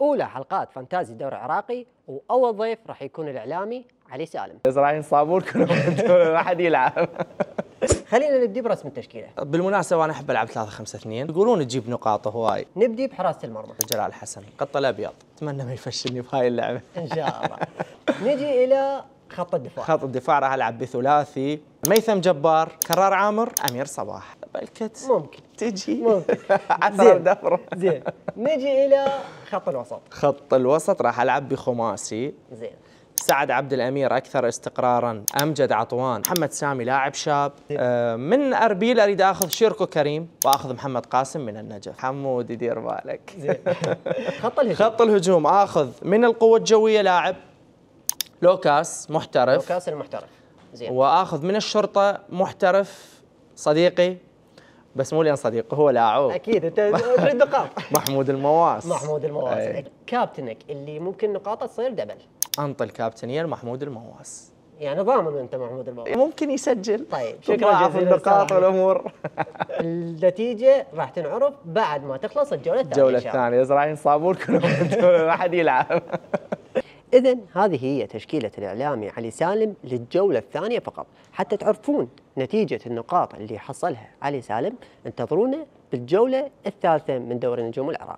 اولى حلقات فانتازي الدوري عراقي واول ضيف راح يكون الاعلامي علي سالم مزرعين صابون كلهم ما حد يلعب خلينا نبدي برسم التشكيله بالمناسبه انا احب العب 3 5 2 يقولون تجيب نقاط هواي نبدي بحراسه المرمى جلال حسن قط الابيض اتمنى ما يفشلني بهاي اللعبه ان شاء الله نجي الى خط الدفاع خط الدفاع راح العب بثلاثي ميثم جبار كرار عامر امير صباح بلكت ممكن تجي ممكن عثره زين نجي الى خط الوسط خط الوسط راح العب بخماسي زين سعد عبد الامير اكثر استقرارا، امجد عطوان، محمد سامي لاعب شاب، آه، من اربيل اريد اخذ شيركو كريم واخذ محمد قاسم من النجف، حمود يدير بالك. خط الهجوم خط الهجوم اخذ من القوة الجوية لاعب لوكاس محترف لوكاس المحترف زين واخذ من الشرطة محترف صديقي بس مو لين صديق هو لاعب اكيد انت تريد نقاط محمود المواس محمود المواس أي. كابتنك اللي ممكن نقاطه تصير دبل انطي الكابتنيه لمحمود المواس يعني ضامن انت محمود المواس ممكن يسجل طيب شكرا جزيلا النقاط والامور النتيجه راح تنعرف بعد ما تخلص الجوله الثانيه الجوله الثانيه راح ينصابون كلهم ما حد يلعب إذا هذه هي تشكيلة الإعلامي علي سالم للجولة الثانية فقط حتى تعرفون نتيجة النقاط اللي حصلها علي سالم انتظرونا بالجولة الثالثة من دوري نجوم العراق